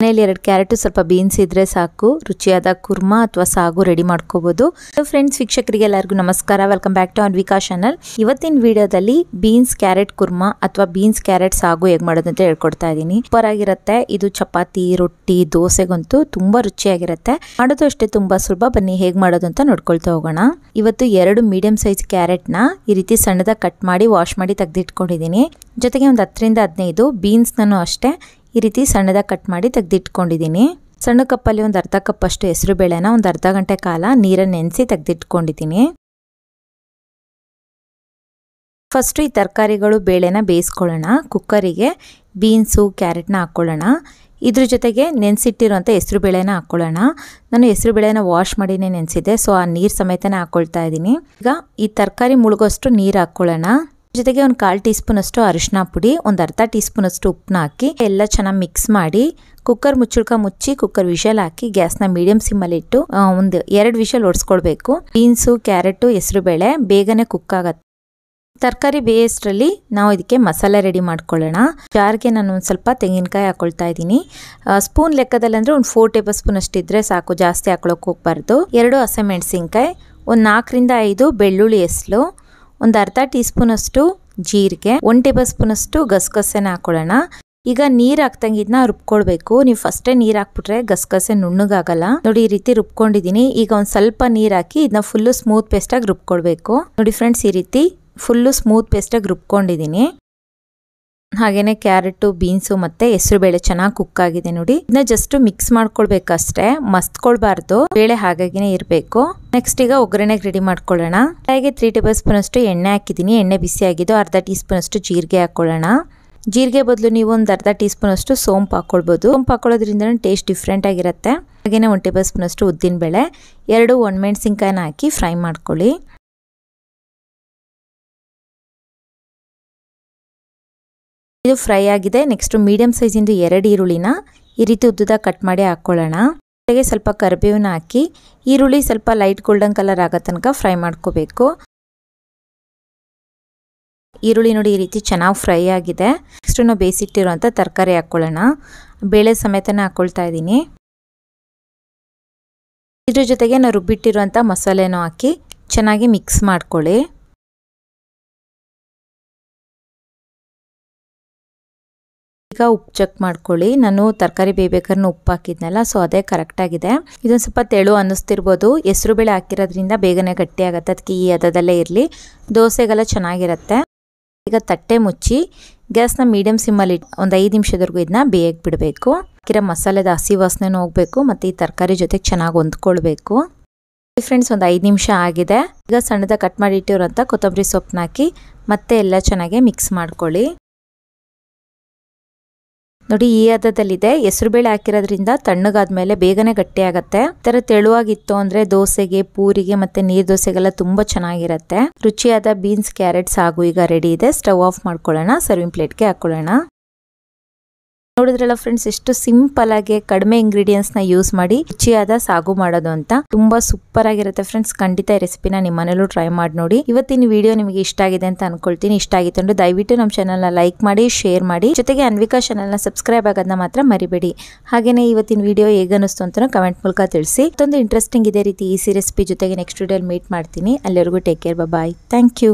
ಮನೆಯಲ್ಲಿ ಎರಡು ಕ್ಯಾರೆಟು ಸ್ವಲ್ಪ ಬೀನ್ಸ್ ಇದ್ರೆ ಸಾಕು ರುಚಿಯಾದ ಕುರ್ಮಾ ಅಥವಾ ಸಾಗು ರೆಡಿ ಮಾಡ್ಕೋಬಹುದು ಫ್ರೆಂಡ್ಸ್ ವೀಕ್ಷಕರಿಗೆ ಎಲ್ಲರಿಗೂ ನಮಸ್ಕಾರ welcome back to Anvika channel ಇವತ್ತಿನ ವಿಡಿಯೋದಲ್ಲಿ ಬೀನ್ಸ್ ಕ್ಯಾರೆಟ್ ಕುರ್ಮಾ ಅಥವಾ ಬೀನ್ಸ್ ಕ್ಯಾರೆಟ್ ಸಾಗು ಹೇಗೆ ಮಾಡೋದು ಅಂತ ಹೇಳ್ಕೊಡ್ತಾ ಇದ್ದೀನಿ ಸೂಪರ್ ಆಗಿರುತ್ತೆ ಇದು ಚಪಾತಿ ರೊಟ್ಟಿ ದೋಸೆಗಂತೂ ತುಂಬಾ ರುಚಿಯಾಗಿರುತ್ತೆ ಮಾಡೋದು ಅಷ್ಟೇ ತುಂಬಾ ಸುಲಭ ಬನ್ನಿ ಹೇಗೆ ಮಾಡೋದು ಅಂತ ನೋಡ್ಕೊಳ್ತಾ ಹೋಗೋಣ ಇವತ್ತು ಎರಡು ಮೀಡಿಯಂ ಸೈಜ್ ನ ಈ ರೀತಿ ಸಣ್ಣದಾಗ ಕಟ್ ಮಾಡಿ ವಾಶ್ ಮಾಡಿ ತೆಗೆದಿಟ್ಕೊಂಡಿದ್ದೀನಿ ಜೊತೆಗೆ ಒಂದು ಹತ್ತರಿಂದ ಹದಿನೈದು ಬೀನ್ಸ್ ನಾನು ಅಷ್ಟೇ ಈ ರೀತಿ ಸಣ್ಣದಾಗಿ ಕಟ್ ಮಾಡಿ ತೆಗೆದಿಟ್ಕೊಂಡಿದ್ದೀನಿ ಸಣ್ಣ ಕಪ್ಪಲ್ಲಿ ಒಂದು ಅರ್ಧ ಕಪ್ಪಷ್ಟು ಹೆಸರು ಬೇಳೆನ ಒಂದು ಅರ್ಧ ಗಂಟೆ ಕಾಲ ನೀರನ್ನು ನೆನೆಸಿ ತೆಗೆದಿಟ್ಕೊಂಡಿದ್ದೀನಿ ಫಸ್ಟು ಈ ತರಕಾರಿಗಳು ಬೇಳೆನ ಬೇಯಿಸ್ಕೊಳ್ಳೋಣ ಕುಕ್ಕರಿಗೆ ಬೀನ್ಸು ಕ್ಯಾರೆಟ್ನ ಹಾಕ್ಕೊಳ್ಳೋಣ ಇದ್ರ ಜೊತೆಗೆ ನೆನೆಸಿಟ್ಟಿರುವಂಥ ಹೆಸರು ಬೇಳೆನ ಹಾಕ್ಕೊಳ್ಳೋಣ ನಾನು ಹೆಸರು ಬೇಳೆನ ವಾಶ್ ಮಾಡಿನೇ ನೆನೆಸಿದ್ದೆ ಸೊ ಆ ನೀರು ಸಮೇತನೇ ಹಾಕ್ಕೊಳ್ತಾ ಇದ್ದೀನಿ ಈಗ ಈ ತರಕಾರಿ ಮುಳುಗೋಷ್ಟು ನೀರು ಹಾಕ್ಕೊಳ್ಳೋಣ ಜೊತೆಗೆ ಒಂದು ಕಾಲು ಟೀ ಅಷ್ಟು ಅರಿಶಿನ ಪುಡಿ ಒಂದು ಅರ್ಧ ಟೀ ಅಷ್ಟು ಉಪ್ಪನ್ನ ಹಾಕಿ ಎಲ್ಲ ಚೆನ್ನಾಗಿ ಮಿಕ್ಸ್ ಮಾಡಿ ಕುಕ್ಕರ್ ಮುಚ್ಚುಳ್ಕ ಮುಚ್ಚಿ ಕುಕ್ಕರ್ ವಿಷಲ್ ಹಾಕಿ ಗ್ಯಾಸ್ನ ಮೀಡಿಯಂ ಸಿಮ್ಮಲ್ಲಿ ಇಟ್ಟು ಒಂದು ಎರಡು ವಿಷಲ್ ಹೊಡ್ಸ್ಕೊಳ್ಬೇಕು ಬೀನ್ಸು ಕ್ಯಾರೆಟು ಬೇಳೆ ಬೇಗನೆ ಕುಕ್ ಆಗತ್ತೆ ತರಕಾರಿ ಬೇಯಷ್ಟರಲ್ಲಿ ನಾವು ಇದಕ್ಕೆ ಮಸಾಲೆ ರೆಡಿ ಮಾಡ್ಕೊಳ್ಳೋಣ ಜಾರ್ಗೆ ನಾನು ಒಂದು ಸ್ವಲ್ಪ ತೆಂಗಿನಕಾಯಿ ಹಾಕೊಳ್ತಾ ಇದ್ದೀನಿ ಸ್ಪೂನ್ ಲೆಕ್ಕದಲ್ಲಿ ಅಂದರೆ ಒಂದು ಫೋರ್ ಟೇಬಲ್ ಸ್ಪೂನ್ ಅಷ್ಟಿದ್ರೆ ಸಾಕು ಜಾಸ್ತಿ ಹಾಕೊಳ್ಳೋಕೆ ಹೋಗ್ಬಾರ್ದು ಎರಡು ಹಸಿಮೆಣಸಿನ್ಕಾಯಿ ಒಂದು ನಾಲ್ಕರಿಂದ ಐದು ಬೆಳ್ಳುಳ್ಳಿ ಹೆಸ್ಲು ಒಂದು ಅರ್ಧ ಟೀ ಅಷ್ಟು ಜೀರಿಗೆ ಒನ್ ಟೇಬಲ್ ಅಷ್ಟು ಗಸಗಸೆನ ಹಾಕೊಳ್ಳೋಣ ಈಗ ನೀರು ಇದನ್ನ ರುಬ್ಕೊಳ್ಬೇಕು ನೀವು ಫಸ್ಟೇ ನೀರು ಹಾಕ್ಬಿಟ್ರೆ ಗಸಗಸೆ ನುಣ್ಣಗಾಗಲ್ಲ ನೋಡಿ ಈ ರೀತಿ ರುಬ್ಕೊಂಡಿದ್ದೀನಿ ಈಗ ಒಂದು ಸ್ವಲ್ಪ ನೀರು ಹಾಕಿ ಇದನ್ನ ಫುಲ್ಲು ಸ್ಮೂತ್ ಪೇಸ್ಟಾಗಿ ರುಬ್ಕೊಳ್ಬೇಕು ನೋಡಿ ಫ್ರೆಂಡ್ಸ್ ಈ ರೀತಿ ಫುಲ್ಲು ಸ್ಮೂತ್ ಪೇಸ್ಟಾಗಿ ರುಬ್ಕೊಂಡಿದ್ದೀನಿ ಹಾಗೇನೆ ಕ್ಯಾರೆಟು ಬೀನ್ಸು ಮತ್ತೆ ಹೆಸರು ಬೇಳೆ ಚೆನ್ನಾಗಿ ಕುಕ್ ಆಗಿದೆ ನೋಡಿ ಇದನ್ನ ಜಸ್ಟ್ ಮಿಕ್ಸ್ ಮಾಡ್ಕೊಳ್ಬೇಕಷ್ಟೇ ಮಸ್ತ್ಕೊಳ್ಬಾರ್ದು ಬೇಳೆ ಹಾಗಾಗಿನೇ ಇರಬೇಕು ನೆಕ್ಸ್ಟ್ ಈಗ ಒಗ್ಗರಣೆಗೆ ರೆಡಿ ಮಾಡ್ಕೊಳ್ಳೋಣ ಹಾಗೆ ತ್ರೀ ಟೇಬಲ್ ಸ್ಪೂನ್ ಅಷ್ಟು ಎಣ್ಣೆ ಹಾಕಿದ್ದೀನಿ ಎಣ್ಣೆ ಬಿಸಿ ಆಗಿದ್ದು ಅರ್ಧ ಟೀ ಸ್ಪೂನ್ ಅಷ್ಟು ಜೀರಿಗೆ ಹಾಕೊಳ್ಳೋಣ ಜೀರಿಗೆ ಬದಲು ನೀವು ಒಂದು ಅರ್ಧ ಟೀ ಸ್ಪೂನ್ ಅಷ್ಟು ಸೋಂಪು ಹಾಕೊಳ್ಬೋದು ಸೋಂಪು ಹಾಕೊಳ್ಳೋದ್ರಿಂದ ಟೇಸ್ಟ್ ಡಿಫ್ರೆಂಟ್ ಆಗಿರುತ್ತೆ ಹಾಗೇನೆ ಒನ್ ಟೇಬಲ್ ಸ್ಪೂನ್ ಅಷ್ಟು ಉದ್ದಿನ ಬೇಳೆ ಎರಡು ಒಣಮೆಣಸಿನ್ಕಾಯಿನ ಹಾಕಿ ಫ್ರೈ ಮಾಡ್ಕೊಳ್ಳಿ ಇದು ಫ್ರೈ ಆಗಿದೆ ನೆಕ್ಸ್ಟ್ ಮೀಡಿಯಂ ಸೈಜಿಂದು ಎರಡು ಈರುಳ್ಳಿನ ಈ ರೀತಿ ಉದ್ದದ ಕಟ್ ಮಾಡಿ ಹಾಕೊಳ್ಳೋಣ ಜೊತೆಗೆ ಸ್ವಲ್ಪ ಕರಿಬೇವನ್ನ ಹಾಕಿ ಈರುಳ್ಳಿ ಸ್ವಲ್ಪ ಲೈಟ್ ಗೋಲ್ಡನ್ ಕಲರ್ ಆಗೋ ತನಕ ಫ್ರೈ ಮಾಡ್ಕೋಬೇಕು ಈರುಳ್ಳಿ ನೋಡಿ ಈ ರೀತಿ ಚೆನ್ನಾಗಿ ಫ್ರೈ ಆಗಿದೆ ನೆಕ್ಸ್ಟ್ ನಾವು ಬೇಯಿಸಿಟ್ಟಿರುವಂಥ ತರಕಾರಿ ಹಾಕ್ಕೊಳ್ಳೋಣ ಬೇಳೆ ಸಮೇತನೇ ಹಾಕ್ಕೊಳ್ತಾ ಇದ್ದೀನಿ ಇದ್ರ ಜೊತೆಗೆ ನಾವು ರುಬ್ಬಿಟ್ಟಿರುವಂಥ ಮಸಾಲೆನೂ ಹಾಕಿ ಚೆನ್ನಾಗಿ ಮಿಕ್ಸ್ ಮಾಡ್ಕೊಳ್ಳಿ ಈಗ ಉಪ್ಪು ಚೆಕ್ ಮಾಡ್ಕೊಳ್ಳಿ ನಾನು ತರಕಾರಿ ಬೇಯಬೇಕಾದ್ರೆ ಉಪ್ಪು ಹಾಕಿದ್ನಲ್ಲ ಸೊ ಅದೇ ಕರೆಕ್ಟ್ ಆಗಿದೆ ಇದೊಂದು ಸ್ವಲ್ಪ ತೆಳು ಅನ್ನಿಸ್ತಿರ್ಬೋದು ಹೆಸರು ಬೇಳೆ ಹಾಕಿರೋದ್ರಿಂದ ಬೇಗನೆ ಗಟ್ಟಿ ಆಗುತ್ತೆ ಅದಕ್ಕೆ ಈ ಅದಲ್ಲೇ ಇರಲಿ ದೋಸೆಗೆಲ್ಲ ಚೆನ್ನಾಗಿರುತ್ತೆ ಈಗ ತಟ್ಟೆ ಮುಚ್ಚಿ ಗ್ಯಾಸ್ನ ಮೀಡಿಯಂ ಸಿಮ್ಮಲ್ಲಿ ಒಂದು ಐದು ನಿಮಿಷದವರೆಗೂ ಇದನ್ನ ಬೇಯಕ್ಕೆ ಬಿಡಬೇಕು ಕಿರ ಮಸಾಲೆದ ಹಸಿ ವಾಸನೆನೂ ಹೋಗಬೇಕು ಮತ್ತು ಈ ತರಕಾರಿ ಜೊತೆಗೆ ಚೆನ್ನಾಗಿ ಹೊಂದ್ಕೊಳ್ಬೇಕು ಫ್ರೆಂಡ್ಸ್ ಒಂದು ಐದು ನಿಮಿಷ ಆಗಿದೆ ಈಗ ಸಣ್ಣದಾಗ ಕಟ್ ಮಾಡಿ ಮಾಡಿಟ್ಟಿರೋಂಥ ಕೊತ್ತಂಬರಿ ಸೊಪ್ಪನ್ನ ಹಾಕಿ ಮತ್ತೆ ಎಲ್ಲ ಚೆನ್ನಾಗಿ ಮಿಕ್ಸ್ ಮಾಡ್ಕೊಳ್ಳಿ ನೋಡಿ ಈ ಹೆಸರು ಹೆಸರುಬೇಳೆ ಹಾಕಿರೋದ್ರಿಂದ ತಣ್ಣಗಾದ್ಮೇಲೆ ಬೇಗನೆ ಗಟ್ಟಿ ಆಗತ್ತೆ ತರ ತೆಳುವಾಗಿತ್ತು ಅಂದ್ರೆ ದೋಸೆಗೆ ಪೂರಿಗೆ ಮತ್ತೆ ನೀರ್ ದೋಸೆಗೆಲ್ಲ ತುಂಬಾ ಚೆನ್ನಾಗಿರತ್ತೆ ರುಚಿಯಾದ ಬೀನ್ಸ್ ಕ್ಯಾರೆಟ್ಸ್ ಹಾಗೂ ಈಗ ರೆಡಿ ಇದೆ ಸ್ಟವ್ ಆಫ್ ಮಾಡ್ಕೊಳ್ಳೋಣ ಸರ್ವಿಂಗ್ ಪ್ಲೇಟ್ಗೆ ಹಾಕೊಳ್ಳೋಣ ನೋಡಿದ್ರಲ್ಲ ಫ್ರೆಂಡ್ಸ್ ಎಷ್ಟು ಸಿಂಪಲ್ ಆಗಿ ಕಡಿಮೆ ಇಂಗ್ರೀಡಿಯೆಂಟ್ಸ್ ನ ಯೂಸ್ ಮಾಡಿ ರುಚಿಯಾದ ಸಾಗು ಮಾಡೋದು ಅಂತ ತುಂಬಾ ಸೂಪರ್ ಆಗಿರುತ್ತೆ ಫ್ರೆಂಡ್ಸ್ ಖಂಡಿತ ಈ ರೆಸಿಪಿನ ನಿಮ್ಮ ಟ್ರೈ ಮಾಡಿ ನೋಡಿ ಇವತ್ತಿನ ವಿಡಿಯೋ ನಿಮಗೆ ಇಷ್ಟ ಆಗಿದೆ ಅಂತ ಅನ್ಕೊಳ್ತೀನಿ ಇಷ್ಟ ಆಗಿತ್ತು ಅಂದ್ರೆ ದಯವಿಟ್ಟು ನಮ್ಮ ಚಾನಲ್ ನ ಲೈಕ್ ಮಾಡಿ ಶೇರ್ ಮಾಡಿ ಜೊತೆಗೆ ಅನ್ವಿಕಾ ಚಾನಲ್ ನ ಸಬ್ಸ್ಕ್ರೈಬ್ ಆಗೋದನ್ನ ಮಾತ್ರ ಮರಿಬೇಡಿ ಹಾಗೇನೆ ಇವತ್ತಿನ ವಿಡಿಯೋ ಹೇಗನಿಸ್ತು ಅಂತ ಕಮೆಂಟ್ ಮೂಲಕ ತಿಳಿಸಿ ಮತ್ತೊಂದು ಇಂಟ್ರೆಸ್ಟಿಂಗ್ ಇದೇ ರೀತಿ ಈಸಿ ರೆಸಿಪಿ ಜೊತೆಗೆ ನೆಕ್ಸ್ಟ್ ವಿಡಿಯೋಲಿ ಮೀಟ್ ಮಾಡ್ತೀನಿ ಅಲ್ಲಿವರೆಗೂ take care bye thank you